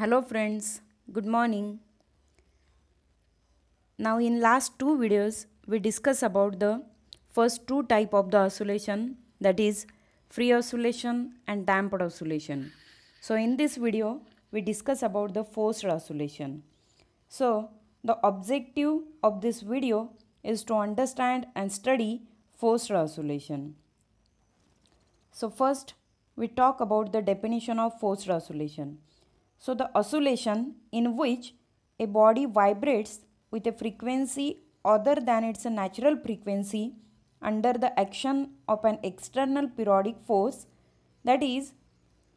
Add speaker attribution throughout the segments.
Speaker 1: hello friends good morning now in last two videos we discuss about the first two type of the oscillation that is free oscillation and damped oscillation so in this video we discuss about the forced oscillation so the objective of this video is to understand and study forced oscillation so first we talk about the definition of forced oscillation so the oscillation in which a body vibrates with a frequency other than its natural frequency under the action of an external periodic force that is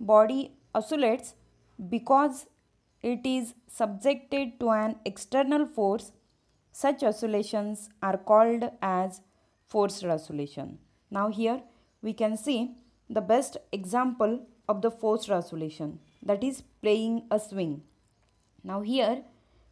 Speaker 1: body oscillates because it is subjected to an external force such oscillations are called as forced oscillation. Now here we can see the best example of the forced oscillation that is playing a swing. Now here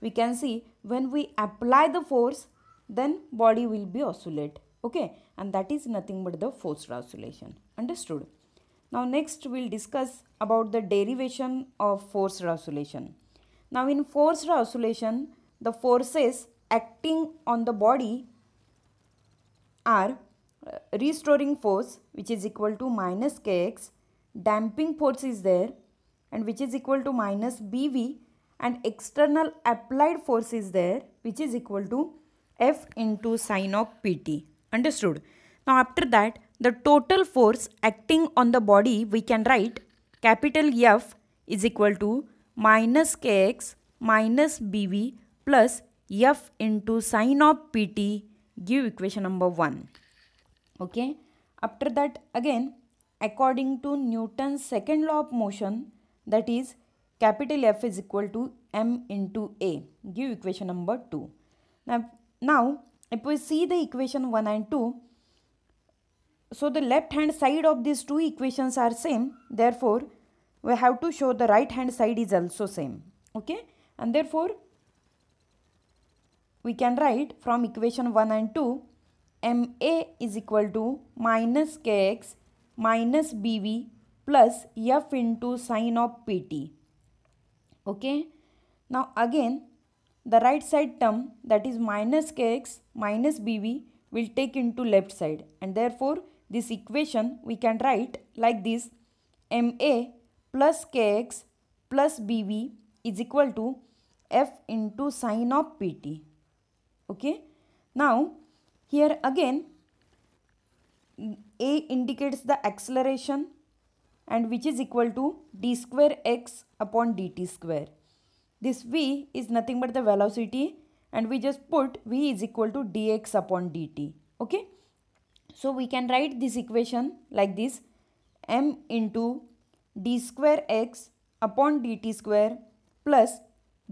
Speaker 1: we can see when we apply the force then body will be oscillate okay and that is nothing but the forced oscillation understood. Now next we will discuss about the derivation of forced oscillation. Now in forced oscillation the forces acting on the body are uh, restoring force which is equal to minus kx damping force is there and which is equal to minus bv and external applied force is there which is equal to f into sine of pt. Understood? Now after that the total force acting on the body we can write capital F is equal to minus kx minus bv plus f into sine of pt give equation number 1. Okay. After that again according to Newton's second law of motion that is capital F is equal to M into A. Give equation number 2. Now, now if we see the equation 1 and 2, so the left hand side of these two equations are same. Therefore, we have to show the right hand side is also same. Okay. And therefore, we can write from equation 1 and 2, MA is equal to minus KX minus BV plus f into sine of pt. Okay. Now again the right side term that is minus kx minus bv will take into left side and therefore this equation we can write like this ma plus kx plus bv is equal to f into sine of pt. Okay. Now here again a indicates the acceleration and which is equal to d square x upon dt square. This v is nothing but the velocity and we just put v is equal to dx upon dt. Okay. So we can write this equation like this m into d square x upon dt square plus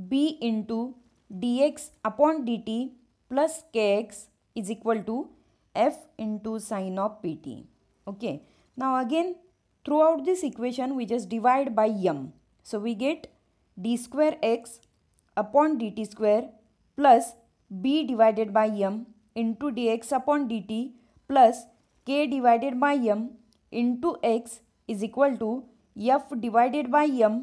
Speaker 1: b into dx upon dt plus kx is equal to f into sine of pt. Okay. Now again Throughout this equation, we just divide by m. So we get d square x upon dt square plus b divided by m into dx upon dt plus k divided by m into x is equal to f divided by m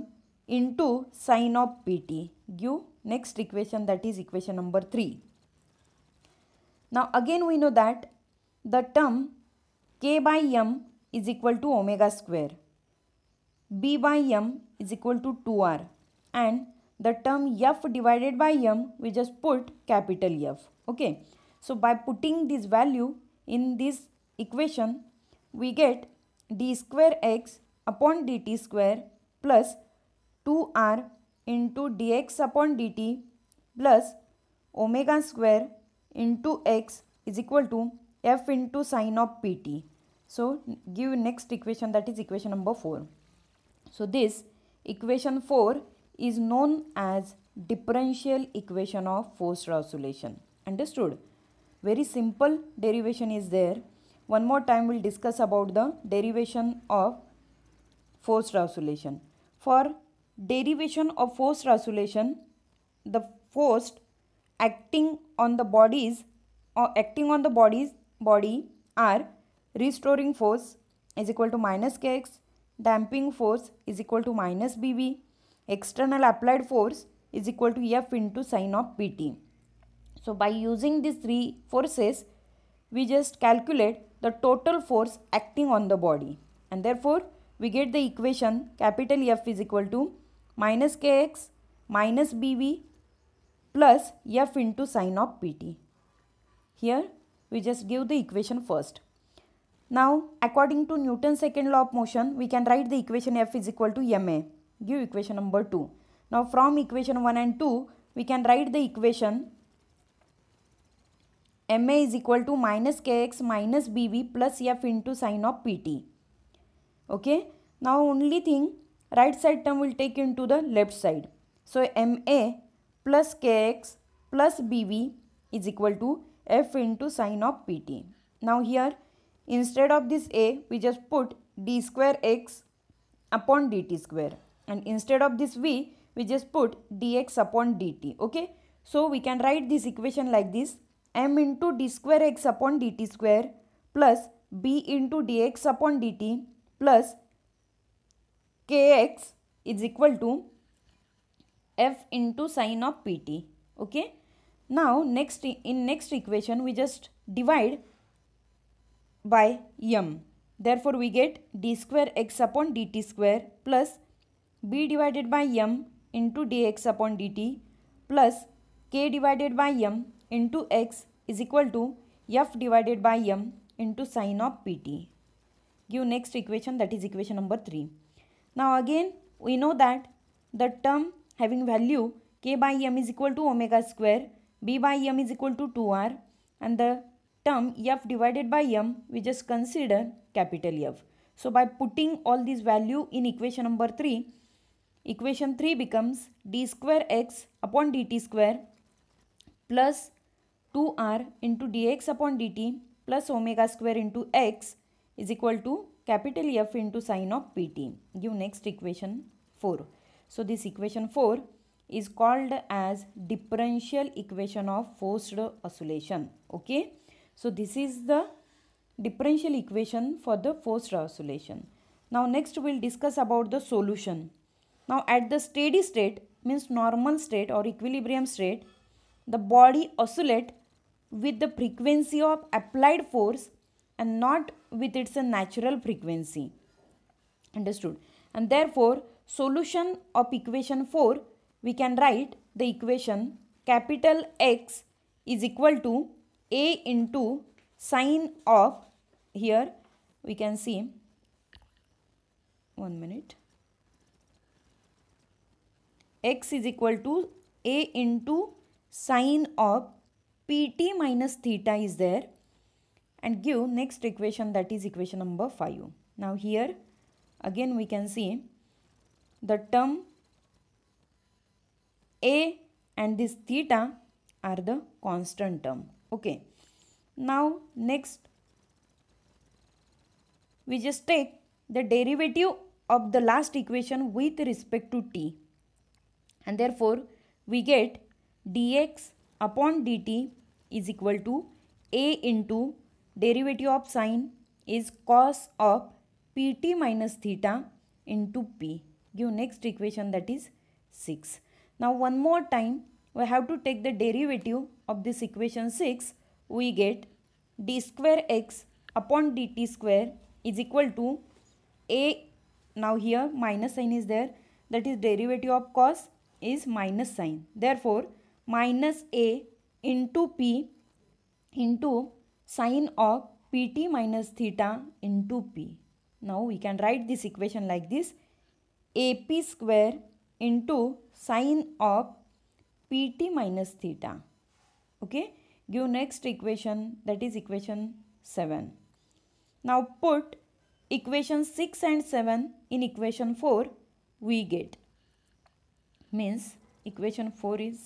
Speaker 1: into sine of pt. Give next equation that is equation number 3. Now again we know that the term k by m is equal to omega square. B by m is equal to 2r and the term f divided by m we just put capital F. Okay. So by putting this value in this equation we get d square x upon dt square plus 2r into dx upon dt plus omega square into x is equal to f into sine of pt. So give next equation that is equation number 4. So this equation 4 is known as differential equation of force oscillation. Understood? Very simple derivation is there. One more time we'll discuss about the derivation of force oscillation. For derivation of force oscillation, the force acting on the bodies or uh, acting on the bodies body are restoring force is equal to minus kx, damping force is equal to minus bv. external applied force is equal to F into sine of PT. So by using these three forces, we just calculate the total force acting on the body and therefore we get the equation capital F is equal to minus kx minus bv plus F into sine of pt. Here we just give the equation first. Now, according to Newton's second law of motion, we can write the equation F is equal to ma. Give equation number 2. Now, from equation 1 and 2, we can write the equation ma is equal to minus kx minus b v plus f into sine of pt. Okay. Now, only thing, right side term will take into the left side. So, ma plus kx plus b v is equal to f into sine of pt. Now, here Instead of this a, we just put d square x upon dt square. And instead of this v, we just put dx upon dt. Okay. So we can write this equation like this. m into d square x upon dt square plus b into dx upon dt plus kx is equal to f into sine of pt. Okay. Now next in next equation we just divide by m. Therefore, we get d square x upon dt square plus b divided by m into dx upon dt plus k divided by m into x is equal to f divided by m into sine of pt. Give next equation that is equation number 3. Now again we know that the term having value k by m is equal to omega square b by m is equal to 2r and the term f divided by m, we just consider capital F. So by putting all these value in equation number 3, equation 3 becomes d square x upon dt square plus 2r into dx upon dt plus omega square into x is equal to capital F into sine of pt. Give next equation 4. So this equation 4 is called as differential equation of forced oscillation. Okay. So this is the differential equation for the forced oscillation. Now next we'll discuss about the solution. Now at the steady state means normal state or equilibrium state the body oscillate with the frequency of applied force and not with its natural frequency. Understood? And therefore solution of equation 4 we can write the equation capital X is equal to a into sine of here we can see one minute x is equal to a into sine of pt minus theta is there and give next equation that is equation number 5. Now here again we can see the term a and this theta are the constant term okay now next we just take the derivative of the last equation with respect to t and therefore we get dx upon dt is equal to a into derivative of sine is cos of pt minus theta into p. Give next equation that is 6. Now one more time we have to take the derivative of this equation 6 we get d square x upon dt square is equal to a now here minus sign is there that is derivative of cos is minus sign therefore minus a into p into sine of pt minus theta into p now we can write this equation like this ap square into sine of pt minus theta okay give next equation that is equation 7 now put equation 6 and 7 in equation 4 we get means equation 4 is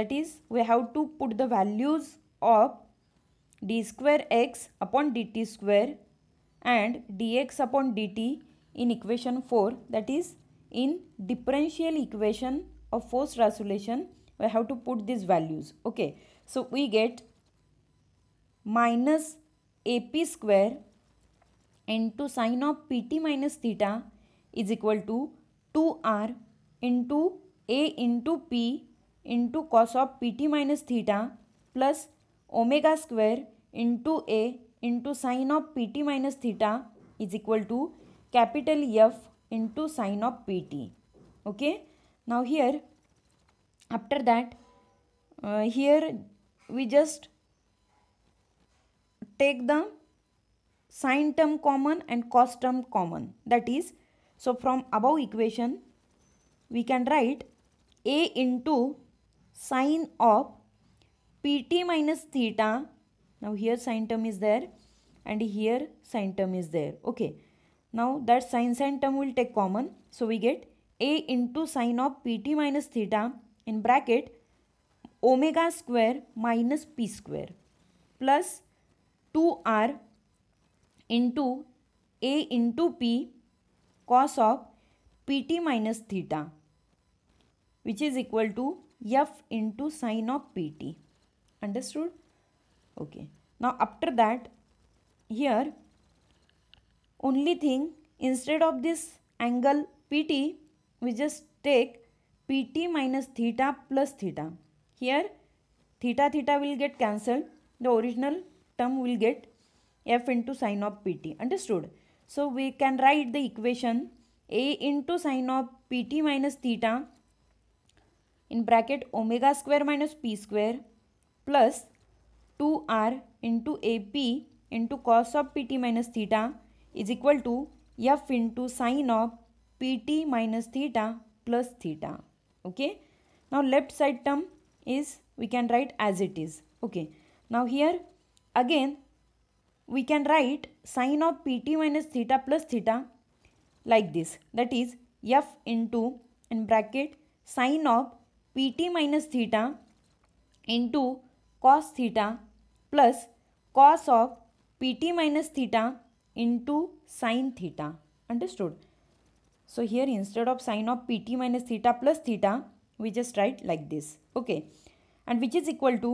Speaker 1: that is we have to put the values of d square x upon dt square and dx upon dt in equation 4 that is in differential equation of force resolution. We have to put these values okay so we get minus AP square into sine of PT minus theta is equal to 2R into A into P into cos of PT minus theta plus omega square into A into sine of PT minus theta is equal to capital F into sine of PT. Okay. Now here after that uh, here we just take the sine term common and cos term common that is so from above equation we can write a into sine of pt minus theta now here sine term is there and here sine term is there okay now that sine sine term will take common so we get a into sine of pt minus theta in bracket omega square minus p square plus 2r into a into p cos of pt minus theta which is equal to f into sine of pt understood okay now after that here only thing instead of this angle pt we just take P T minus theta plus theta here theta theta will get cancel the original term will get F into sine of P T understood so we can write the equation A into sine of P T minus theta in bracket omega square minus P square plus two R into A P into cos of P T minus theta is equal to F into sine of P T minus theta plus theta okay now left side term is we can write as it is okay now here again we can write sine of pt minus theta plus theta like this that is f into in bracket sine of pt minus theta into cos theta plus cos of pt minus theta into sine theta understood so here instead of sine of pt minus theta plus theta, we just write like this. Okay. And which is equal to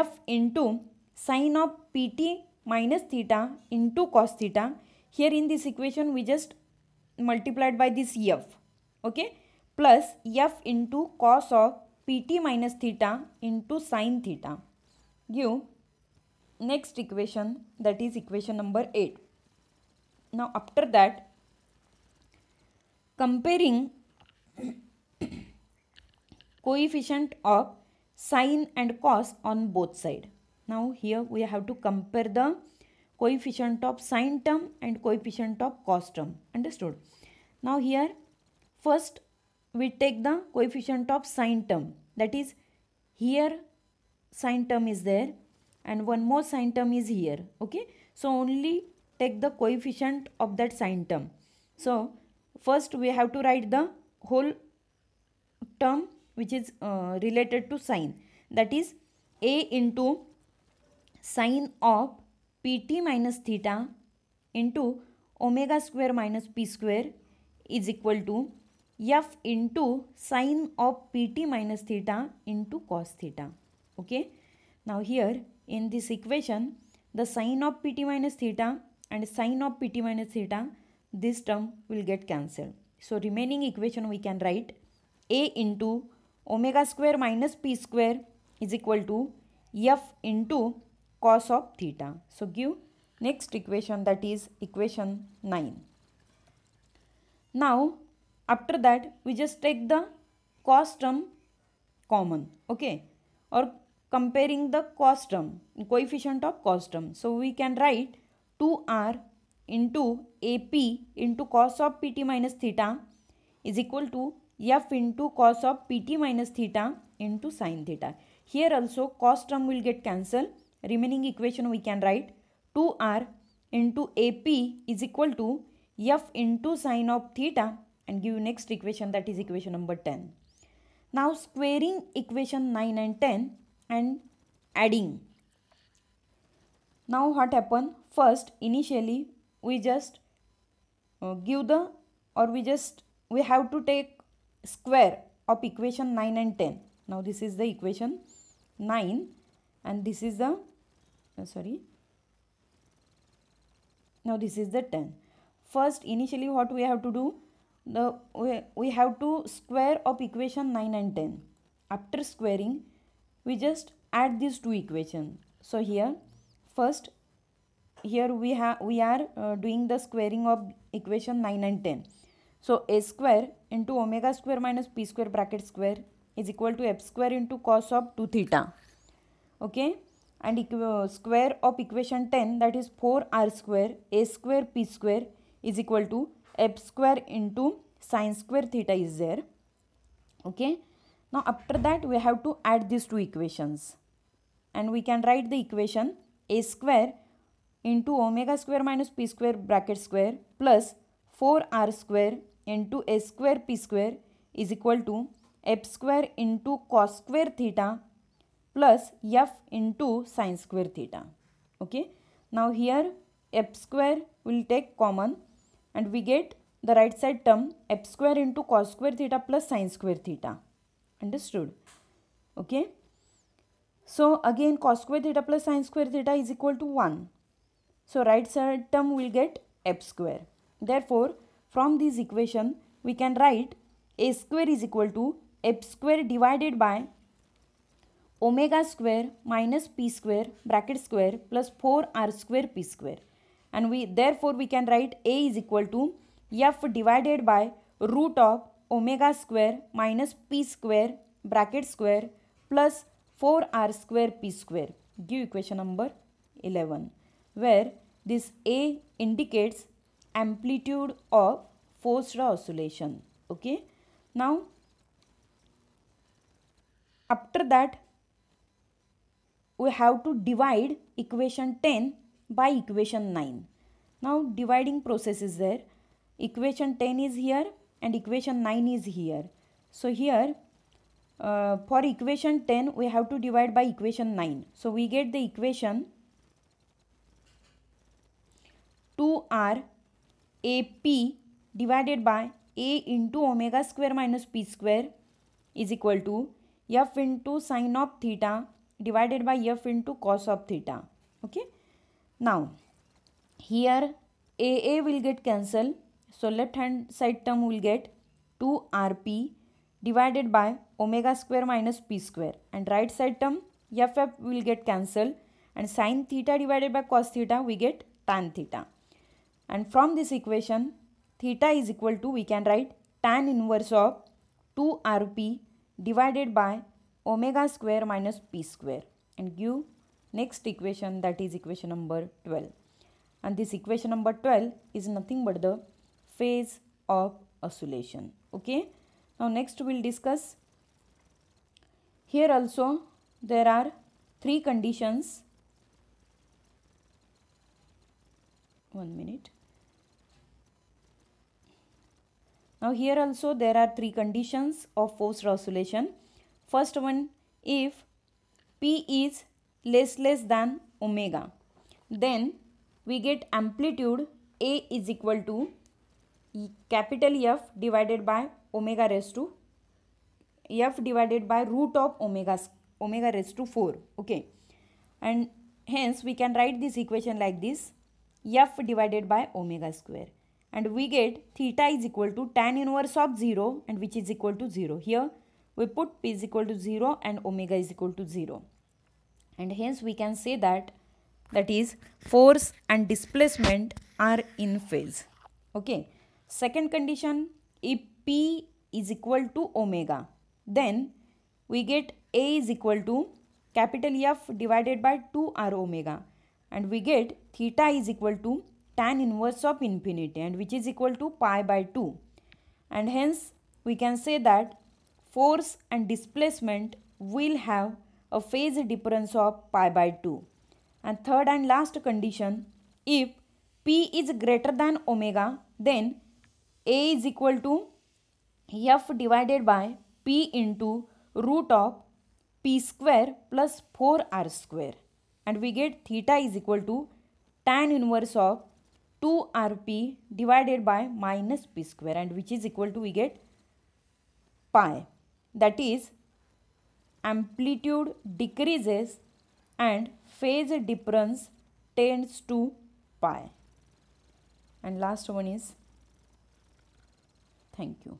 Speaker 1: f into sine of pt minus theta into cos theta. Here in this equation, we just multiplied by this f. Okay. Plus f into cos of pt minus theta into sine theta. Give next equation that is equation number 8. Now after that comparing coefficient of sine and cos on both side. Now here we have to compare the coefficient of sine term and coefficient of cos term. Understood? Now here first we take the coefficient of sine term. That is here sine term is there and one more sine term is here. Okay. So only take the coefficient of that sine term. So first we have to write the whole term which is uh, related to sine that is a into sine of pt minus theta into omega square minus p square is equal to f into sine of pt minus theta into cos theta. Okay. Now here in this equation the sine of pt minus theta and sine of pt minus theta this term will get cancelled. So remaining equation we can write A into omega square minus p square is equal to f into cos of theta. So give next equation that is equation 9. Now after that we just take the cos term common okay or comparing the cos term coefficient of cos term. So we can write 2r into AP into cos of PT minus theta is equal to F into cos of PT minus theta into sine theta. Here also cos term will get cancelled. Remaining equation we can write 2R into AP is equal to F into sine of theta and give next equation that is equation number 10. Now squaring equation 9 and 10 and adding. Now what happened? First initially we just uh, give the or we just we have to take square of equation 9 and 10 now this is the equation 9 and this is the uh, sorry now this is the 10 first initially what we have to do the we, we have to square of equation 9 and 10 after squaring we just add these two equations so here first here we have we are uh, doing the squaring of equation 9 and 10 so a square into omega square minus p square bracket square is equal to f square into cos of 2 theta okay and uh, square of equation 10 that is 4 r square a square p square is equal to f square into sine square theta is there okay now after that we have to add these two equations and we can write the equation a square into omega square minus p square bracket square plus 4r square into s square p square is equal to f square into cos square theta plus f into sine square theta. Okay. Now here f square will take common and we get the right side term f square into cos square theta plus sine square theta. Understood? Okay. So again cos square theta plus sine square theta is equal to 1. So right side term will get f square. Therefore, from this equation, we can write a square is equal to f square divided by omega square minus p square bracket square plus 4r square p square. And we therefore, we can write a is equal to f divided by root of omega square minus p square bracket square plus 4r square p square. Give equation number 11 where this A indicates amplitude of forced oscillation. Okay. Now, after that, we have to divide equation 10 by equation 9. Now, dividing process is there. Equation 10 is here and equation 9 is here. So, here uh, for equation 10, we have to divide by equation 9. So, we get the equation 2r ap divided by a into omega square minus p square is equal to f into sine of theta divided by f into cos of theta okay now here aa will get cancelled so left hand side term will get 2 rp divided by omega square minus p square and right side term ff will get cancelled and sine theta divided by cos theta we get tan theta and from this equation, theta is equal to, we can write tan inverse of 2rp divided by omega square minus p square and give next equation that is equation number 12. And this equation number 12 is nothing but the phase of oscillation. Okay. Now next we will discuss. Here also there are three conditions. One minute. Now here also there are three conditions of forced oscillation. First one if P is less less than omega then we get amplitude A is equal to capital F divided by omega raised to F divided by root of omega, omega raised to 4 okay and hence we can write this equation like this F divided by omega square and we get theta is equal to tan inverse of 0 and which is equal to 0. Here we put p is equal to 0 and omega is equal to 0. And hence we can say that that is force and displacement are in phase. Okay. Second condition if p is equal to omega then we get a is equal to capital F divided by 2 r omega and we get theta is equal to tan inverse of infinity and which is equal to pi by 2. And hence we can say that force and displacement will have a phase difference of pi by 2. And third and last condition, if P is greater than omega, then A is equal to F divided by P into root of P square plus 4R square. And we get theta is equal to tan inverse of 2rp divided by minus p square and which is equal to we get pi that is amplitude decreases and phase difference tends to pi and last one is thank you